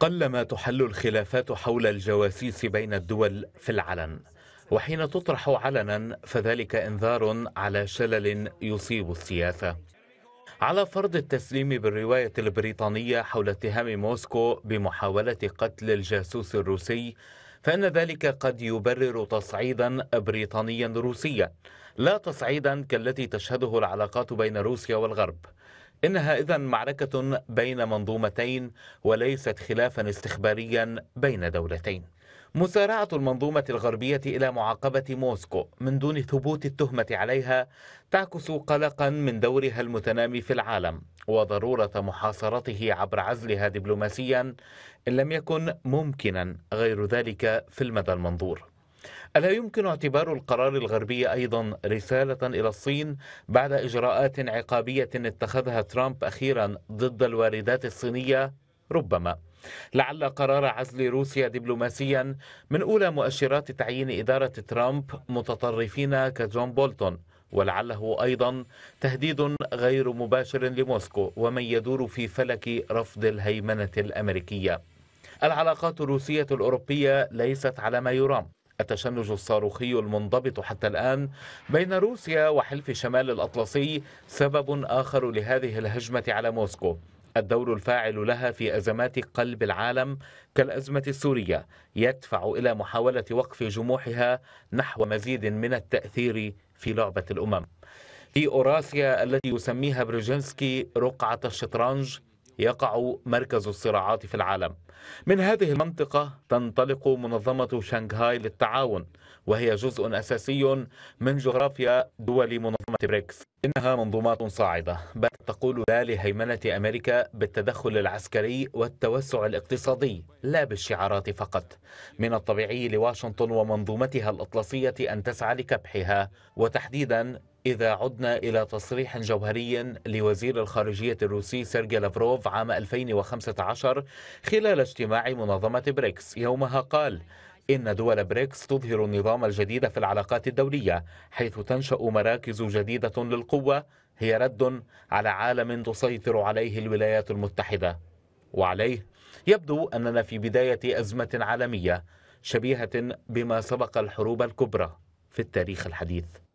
قلما تحل الخلافات حول الجواسيس بين الدول في العلن وحين تطرح علنا فذلك انذار على شلل يصيب السياسه على فرض التسليم بالروايه البريطانيه حول اتهام موسكو بمحاوله قتل الجاسوس الروسي فان ذلك قد يبرر تصعيدا بريطانيا روسيا لا تصعيدا كالتي تشهده العلاقات بين روسيا والغرب إنها إذا معركة بين منظومتين وليست خلافا استخباريا بين دولتين مسارعة المنظومة الغربية إلى معاقبة موسكو من دون ثبوت التهمة عليها تعكس قلقا من دورها المتنامي في العالم وضرورة محاصرته عبر عزلها دبلوماسيا إن لم يكن ممكنا غير ذلك في المدى المنظور ألا يمكن اعتبار القرار الغربي أيضا رسالة إلى الصين بعد إجراءات عقابية اتخذها ترامب أخيرا ضد الواردات الصينية؟ ربما لعل قرار عزل روسيا دبلوماسيا من أولى مؤشرات تعيين إدارة ترامب متطرفين كجون بولتون ولعله أيضا تهديد غير مباشر لموسكو ومن يدور في فلك رفض الهيمنة الأمريكية العلاقات الروسية الأوروبية ليست على ما يرام التشنج الصاروخي المنضبط حتى الآن بين روسيا وحلف شمال الأطلسي سبب آخر لهذه الهجمة على موسكو الدور الفاعل لها في أزمات قلب العالم كالأزمة السورية يدفع إلى محاولة وقف جموحها نحو مزيد من التأثير في لعبة الأمم في أوراسيا التي يسميها برجنسكي رقعة الشطرنج يقع مركز الصراعات في العالم من هذه المنطقة تنطلق منظمة شنغهاي للتعاون وهي جزء أساسي من جغرافيا دول منظمة بريكس إنها منظومات صاعدة بل تقول لا لهيمنة أمريكا بالتدخل العسكري والتوسع الاقتصادي لا بالشعارات فقط من الطبيعي لواشنطن ومنظومتها الأطلسية أن تسعى لكبحها وتحديدا إذا عدنا إلى تصريح جوهري لوزير الخارجية الروسي سيرجي لافروف عام 2015 خلال اجتماع منظمة بريكس يومها قال إن دول بريكس تظهر النظام الجديد في العلاقات الدولية حيث تنشأ مراكز جديدة للقوة هي رد على عالم تسيطر عليه الولايات المتحدة وعليه يبدو أننا في بداية أزمة عالمية شبيهة بما سبق الحروب الكبرى في التاريخ الحديث